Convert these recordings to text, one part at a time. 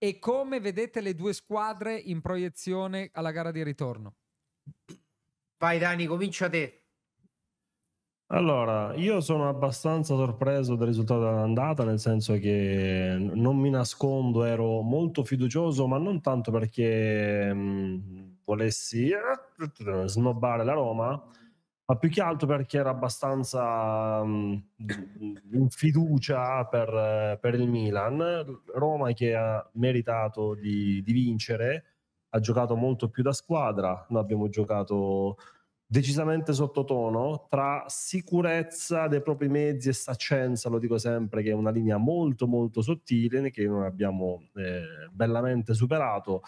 E come vedete le due squadre in proiezione alla gara di ritorno? Vai Dani, comincia te. Allora, io sono abbastanza sorpreso del risultato dell'andata, nel senso che non mi nascondo, ero molto fiducioso, ma non tanto perché mh, mm, volessi eh, snobbare la Roma, ma più che altro perché era abbastanza um, mm, in fiducia per, per, il Milan. Roma che ha meritato di, di vincere, ha giocato molto più da squadra, noi abbiamo giocato decisamente sottotono tra sicurezza dei propri mezzi e saccenza, lo dico sempre, che è una linea molto molto sottile che noi abbiamo eh, bellamente superato.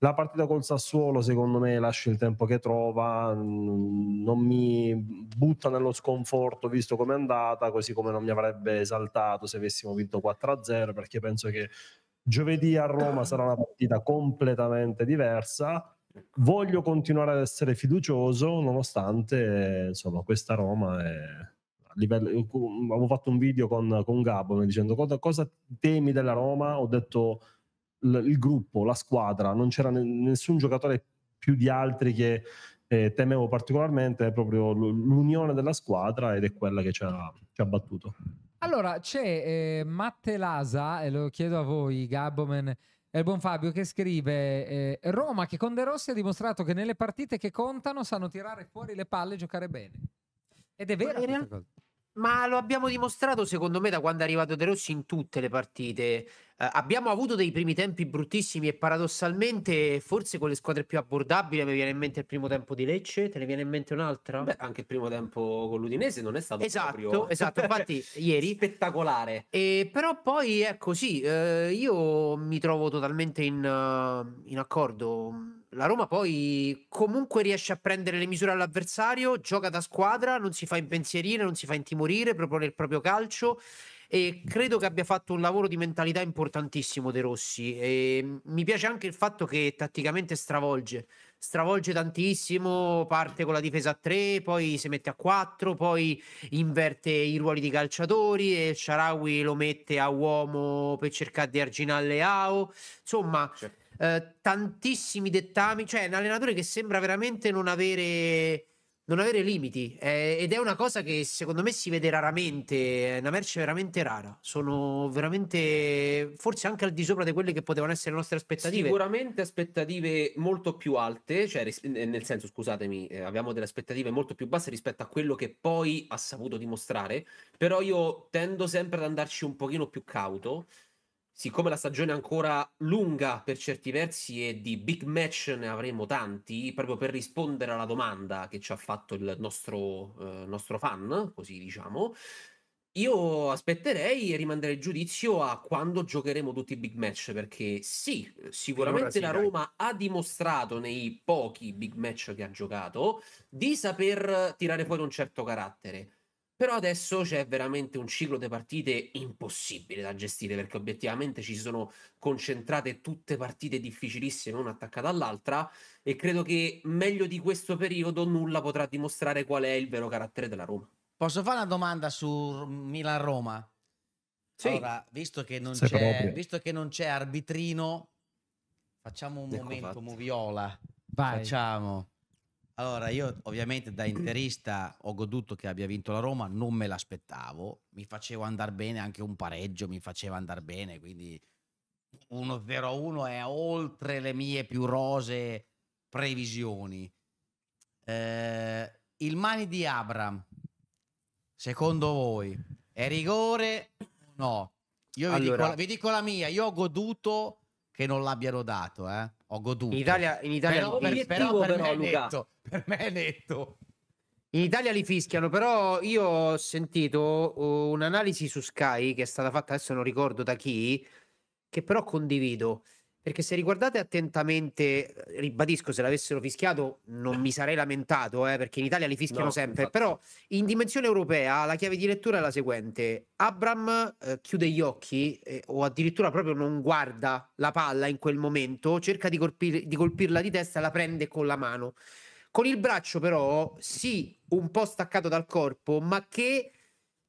La partita col Sassuolo, secondo me, lascia il tempo che trova, mm, non mi butta nello sconforto visto come è andata, così come non mi avrebbe esaltato se avessimo vinto 4-0, perché penso che giovedì a Roma sarà una partita completamente diversa. Voglio continuare ad essere fiducioso, nonostante insomma, questa Roma è livello, avevo fatto un video con, con Gabbo dicendo cosa, cosa, temi della Roma, ho detto l- il gruppo, la squadra, non c'era ne- nessun giocatore più di altri che eh, temevo particolarmente, è proprio l- l'unione della squadra ed è quella che ci ha, ci ha battuto. Allora, c'è eh, Matte Lasa, e lo chiedo a voi, Gabomen, e il buon Fabio, che scrive eh, Roma che con De Rossi ha dimostrato che nelle partite che contano sanno tirare fuori le palle e giocare bene. Ed è vero. ma lo abbiamo dimostrato, secondo me, da quando è arrivato De Rossi in tutte le partite. Eh, abbiamo avuto dei primi tempi bruttissimi e paradossalmente forse con le squadre più abbordabili mi viene in mente il primo tempo di Lecce, te ne viene in mente un'altra? Beh, anche il primo tempo con l'Udinese non è stato esatto, proprio esatto, infatti cioè, ieri spettacolare. E, però poi è così, ecco, eh, io mi trovo totalmente in, uh, in accordo. La Roma poi comunque riesce a prendere le misure all'avversario, gioca da squadra, non si fa impensierire, non si fa intimorire, propone il proprio calcio e credo che abbia fatto un lavoro di mentalità importantissimo De Rossi e mi piace anche il fatto che tatticamente stravolge stravolge tantissimo parte con la difesa a 3 poi si mette a 4 poi inverte i ruoli di calciatori e Sharawi lo mette a uomo per cercare di arginare Leao insomma certo. eh, tantissimi dettami cioè un allenatore che sembra veramente non avere non avere limiti eh, ed è una cosa che secondo me si vede raramente, è una merce veramente rara, sono veramente forse anche al di sopra di quelle che potevano essere le nostre aspettative. Sicuramente aspettative molto più alte, cioè ris- nel senso scusatemi, eh, abbiamo delle aspettative molto più basse rispetto a quello che poi ha saputo dimostrare, però io tendo sempre ad andarci un pochino più cauto siccome la stagione è ancora lunga per certi versi e di big match ne avremo tanti, proprio per rispondere alla domanda che ci ha fatto il nostro, eh, nostro fan, così diciamo, io aspetterei e rimanderei il giudizio a quando giocheremo tutti i big match, perché sì, sicuramente sì, la Roma dai. ha dimostrato nei pochi big match che ha giocato di saper tirare fuori un certo carattere. Però adesso c'è veramente un ciclo di partite impossibile da gestire perché obiettivamente ci sono concentrate tutte partite difficilissime una attaccata all'altra e credo che meglio di questo periodo nulla potrà dimostrare qual è il vero carattere della Roma. Posso fare una domanda su Milan-Roma? Sì. Allora, visto che non, c'è, visto che non c'è arbitrino, facciamo un ecco momento fatto. moviola. Vai. Facciamo. Allora, io ovviamente da interista ho goduto che abbia vinto la Roma, non me l'aspettavo, mi facevo andare bene anche un pareggio, mi faceva andare bene, quindi 1-0-1 è oltre le mie più rose previsioni. Eh, il mani di Abram, secondo voi, è rigore? No, io vi, allora. dico, vi dico la mia, io ho goduto che non l'abbiano dato, eh. Ho goduto. In Italia, in Italia però, per, però, per, però, me netto, per me è netto. In Italia li fischiano, però io ho sentito uh, un'analisi su Sky che è stata fatta, adesso non ricordo da chi, che però condivido. Perché se riguardate attentamente, ribadisco, se l'avessero fischiato non mi sarei lamentato, eh, perché in Italia li fischiano no, sempre, infatti. però in dimensione europea la chiave di lettura è la seguente. Abram eh, chiude gli occhi eh, o addirittura proprio non guarda la palla in quel momento, cerca di, colpir- di colpirla di testa, la prende con la mano. Con il braccio però, sì, un po' staccato dal corpo, ma che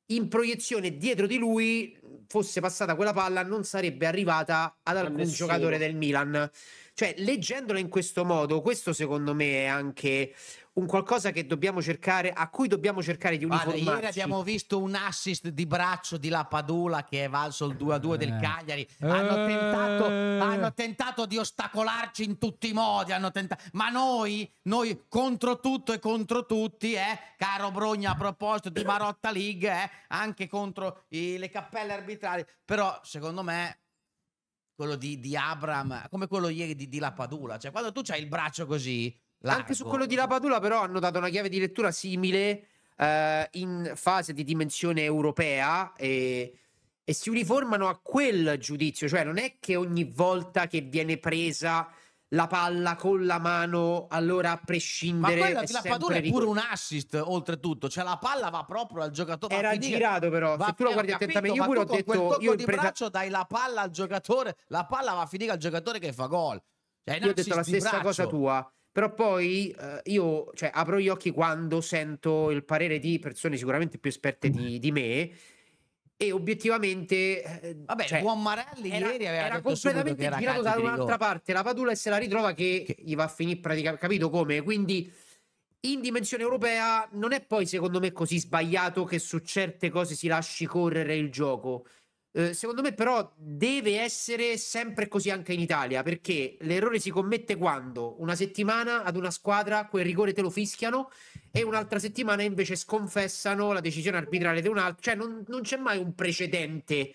in proiezione dietro di lui fosse passata quella palla non sarebbe arrivata ad alcun giocatore del Milan. Cioè, leggendola in questo modo, questo secondo me è anche un qualcosa che dobbiamo cercare, a cui dobbiamo cercare di uniformarci. Guarda, ieri abbiamo visto un assist di braccio di Lapadula che è valso il 2-2 eh. del Cagliari. Hanno, eh. tentato, hanno, tentato, di ostacolarci in tutti i modi, ma noi, noi, contro tutto e contro tutti, eh, caro Brogna a proposito di Marotta League, eh, anche contro i, le cappelle arbitrali, però secondo me quello di, di Abram, come quello ieri di, di Lapadula, cioè quando tu hai il braccio così Largo. Anche su quello di Lapadula, però, hanno dato una chiave di lettura simile eh, in fase di dimensione europea e, e si uniformano a quel giudizio. Cioè, non è che ogni volta che viene presa la palla con la mano, allora a prescindere. Ma quella di Lapadula è pure un assist, oltretutto. Cioè, la palla va proprio al giocatore. Era finire, girato, però. Se tu lo guardi attentamente, io pure ho detto. Quel tocco io di presa... braccio dai la palla al giocatore, la palla va a finire al giocatore che fa gol. Cioè, io ho detto la stessa braccio. cosa tua. Però poi eh, io cioè, apro gli occhi quando sento il parere di persone sicuramente più esperte di, di me e obiettivamente eh, vabbè cioè, buon Marelli era, ieri aveva era completamente era girato da un'altra parte la Padula e se la ritrova che, che... gli va a finire praticamente capito come quindi in dimensione europea non è poi secondo me così sbagliato che su certe cose si lasci correre il gioco Ehm, secondo me però deve essere sempre così anche in Italia, perché l'errore si commette quando una settimana ad una squadra quel rigore te lo fischiano e un'altra settimana invece sconfessano la decisione arbitrale di un altro, cioè non, non c'è mai un precedente.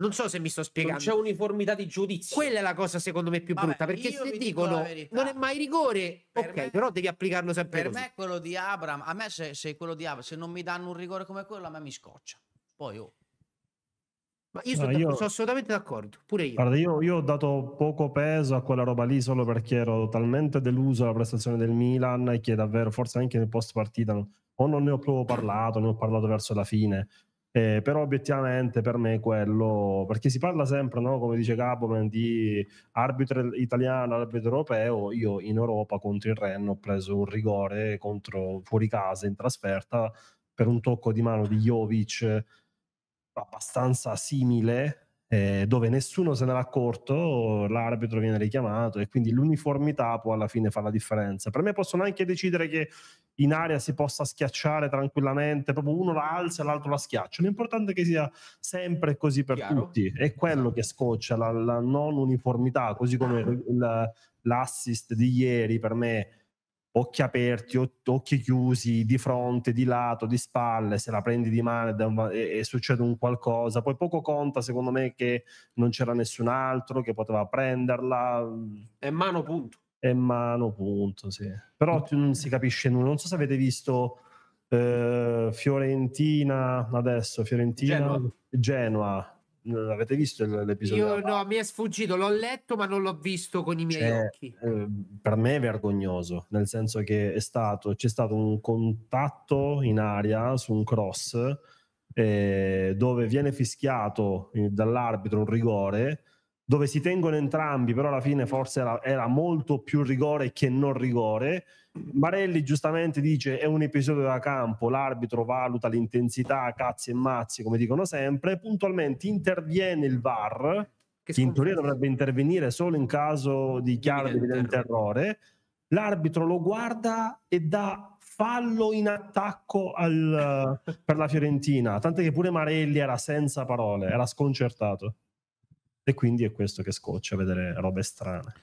Non so se mi sto spiegando. Non c'è uniformità di giudizio. Quella è la cosa secondo me più Vabbè, brutta, perché se dicono dico non è mai rigore, per ok, me, però devi applicarlo sempre. Per così. me quello di Abram, a me se, se quello di Abram, se non mi danno un rigore come quello, a me mi scoccia. Poi oh. Ma io, no, sono, io sono, assolutamente d'accordo, pure io. Guarda, io, io. ho dato poco peso a quella roba lì solo perché ero talmente deluso alla prestazione del Milan e che davvero, forse anche nel post partita, o non ne ho proprio parlato, ne ho parlato verso la fine. Eh, però obiettivamente per me quello, perché si parla sempre, no? come dice Gaboman, di arbitro italiano, arbitro europeo. Io in Europa contro il Renno ho preso un rigore contro fuori casa in trasferta per un tocco di mano di Jovic abbastanza simile eh, dove nessuno se n'era accorto, l'arbitro viene richiamato e quindi l'uniformità può alla fine fare la differenza. Per me possono anche decidere che in aria si possa schiacciare tranquillamente, proprio uno la alza e l'altro la schiaccia. L'importante è che sia sempre così per Chiaro. tutti, è quello esatto. che scoccia la, la non uniformità, così come l'assist di ieri per me occhi aperti, occhi chiusi, di fronte, di lato, di spalle, se la prendi di mano e, e, succede un qualcosa. Poi poco conta, secondo me, che non c'era nessun altro che poteva prenderla. Mm. È mano punto. È mano punto, sì. Però non si capisce nulla. Non so se avete visto eh, Fiorentina, adesso Fiorentina, Genoa. Genoa Avete visto l'episodio? Io no, mi è sfuggito, l'ho letto ma non l'ho visto con i miei cioè, occhi. Eh, per me è vergognoso, nel senso che è stato, c'è stato un contatto in aria su un cross eh, dove viene fischiato eh, dall'arbitro un rigore dove si tengono entrambi, però alla fine forse era, era molto più rigore che non rigore. Marelli giustamente dice è un episodio da campo, l'arbitro valuta l'intensità, cazzi e mazzi come dicono sempre, puntualmente interviene il VAR, che, in teoria dovrebbe intervenire solo in caso di chiaro ed evidente errore, l'arbitro lo guarda e dà fallo in attacco al, per la Fiorentina, tant'è che pure Marelli era senza parole, era sconcertato. E quindi è questo che scoccia vedere robe strane.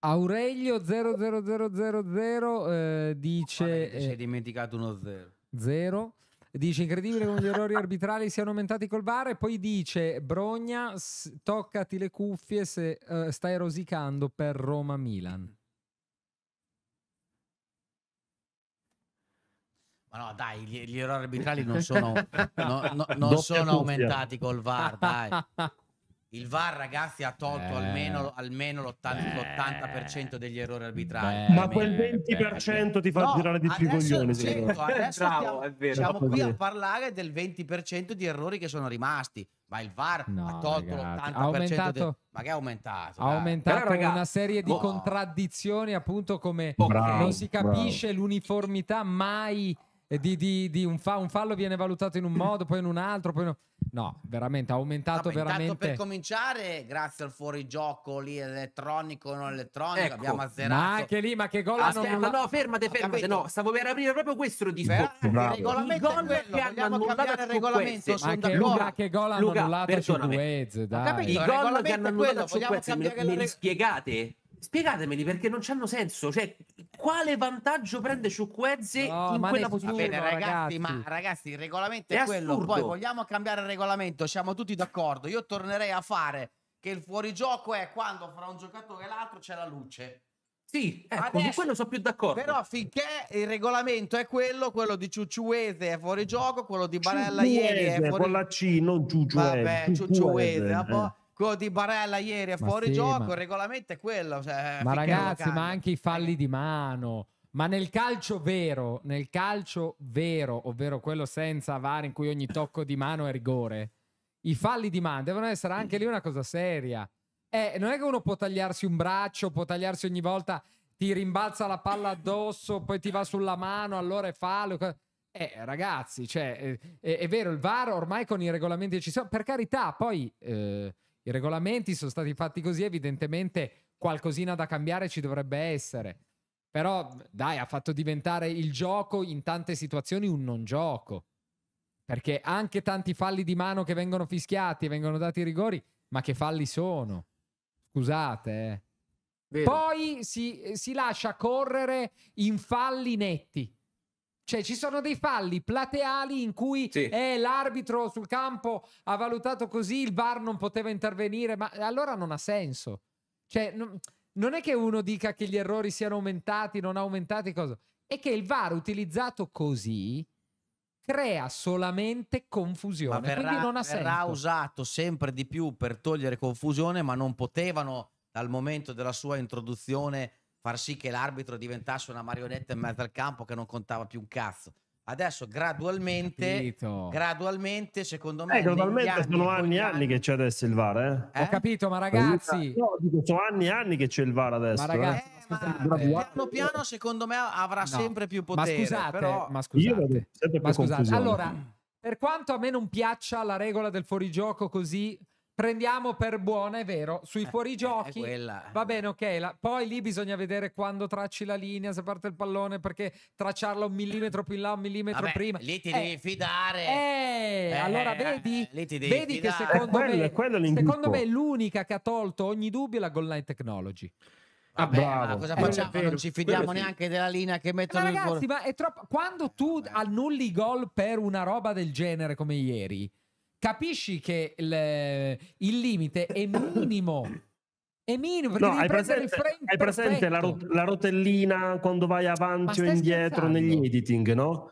Aurelio 00000 eh, dice... Eh, si è dimenticato uno zero. Zero. Dice incredibile come gli errori arbitrali siano aumentati col bar e poi dice Brogna toccati le cuffie se uh, stai rosicando per Roma-Milan. Ma no dai, gli, gli errori arbitrali non sono, no, no, non sono aumentati col VAR, dai. Il VAR, ragazzi, ha tolto eh, almeno, almeno l'80, eh, degli errori arbitrali. Ma quel 20% beh, ti fa no, girare di più coglioni. Certo, adesso eh, Bravo, stiamo, siamo qui a parlare del 20% di errori che sono rimasti. Ma il VAR no, ha tolto ragazzi, l'80%. Ha aumentato, de... Ma che è aumentato? Ha dai. aumentato Però, ragazzi, una serie di boh, contraddizioni, appunto, come bravo, non si capisce bravo. l'uniformità mai eh, di, di, di un, fa- un, fallo viene valutato in un modo, poi in un altro, poi in un altro. No, veramente, ha aumentato Vabbè, veramente. per cominciare, grazie al fuorigioco lì elettronico, non elettronico, ecco, abbiamo azzerato. Ma anche lì, ma che gol ah, hanno Aspetta, annullato? No, fermate, fermate, no, stavo per aprire proprio questo discorso. Beh, il regolamento gol è che hanno annullato il regolamento. Ma che, Luca, che gol hanno Luca, annullato Ciucuezze, eh. dai. Capito, gol che hanno annullato Ciucuezze, me, me li spiegate? Spiegatemeli perché non c'hanno senso, cioè quale vantaggio prende Ciucquezze no, in quella posizione? bene, ragazzi, ragazzi, ma ragazzi, il regolamento è, è quello. Assurdo. Poi vogliamo cambiare il regolamento, siamo tutti d'accordo. Io tornerei a fare che il fuorigioco è quando fra un giocatore e l'altro c'è la luce. Sì, ecco, Adesso, quello sono più d'accordo. Però finché il regolamento è quello, quello di Ciucciuese è fuori gioco, quello di Barella ieri è fuori... con la C, non Ciucciuese. Vabbè, Ciucciuese, Ciucciuese eh di Barella ieri è fuori sì, gioco, ma... il regolamento è quello. Cioè, ma ragazzi, ma anche i falli di mano. Ma nel calcio vero, nel calcio vero, ovvero quello senza VAR in cui ogni tocco di mano è rigore, i falli di mano devono essere anche lì una cosa seria. Eh, non è che uno può tagliarsi un braccio, può tagliarsi ogni volta, ti rimbalza la palla addosso, poi ti va sulla mano, allora è fallo. Eh, ragazzi, cioè, è, eh, è, è, vero, il VAR ormai con i regolamenti ci sono, per carità, poi... Eh, i regolamenti sono stati fatti così, evidentemente qualcosina da cambiare ci dovrebbe essere. Però dai, ha fatto diventare il gioco in tante situazioni un non gioco. Perché anche tanti falli di mano che vengono fischiati, e vengono dati rigori, ma che falli sono? Scusate, eh. Vero. Poi si, si, lascia correre in falli netti. Cioè, ci sono dei falli plateali in cui sì. eh, l'arbitro sul campo ha valutato così, il VAR non poteva intervenire, ma allora non ha senso. Cioè, non, non è che uno dica che gli errori siano aumentati, non aumentati, cosa. È che il VAR utilizzato così crea solamente confusione. Ma verrà, quindi non ha senso. verrà usato sempre di più per togliere confusione, ma non potevano dal momento della sua introduzione far sì che l'arbitro diventasse una marionetta in mezzo al campo che non contava più un cazzo. Adesso gradualmente, gradualmente secondo eh, me... Eh, gradualmente anni, sono anni e anni, che c'è adesso il VAR. Eh? Eh? Ho capito, ma eh, ragazzi... No, dico, sono anni e anni che c'è il VAR adesso. Ma ragazzi, eh. ma piano piano secondo me avrà no. sempre più potere. Ma scusate, però... ma scusate. ma scusate. Allora, per quanto a me non piaccia la regola del fuorigioco così prendiamo per buona, è vero, sui eh, fuorigiochi eh, va bene, ok, la, poi lì bisogna vedere quando tracci la linea, se parte il pallone, perché tracciarla un millimetro più in là, un millimetro Vabbè, prima. Lì ti eh, devi fidare. Eh, allora eh, vedi, eh, vedi che secondo, quello, me, secondo me l'unica che ha tolto ogni dubbio è la goal line technology. Vabbè, ah, ma cosa eh, facciamo? Vero, non ci fidiamo neanche della linea che mettono ma ragazzi, in fuori... ma è troppo. Quando tu annulli gol per una roba del genere come ieri, capisci che le, il, limite è minimo. È minimo, no, hai presente, hai presente la, rot- la, rotellina quando vai avanti o indietro scherzando? negli editing, no?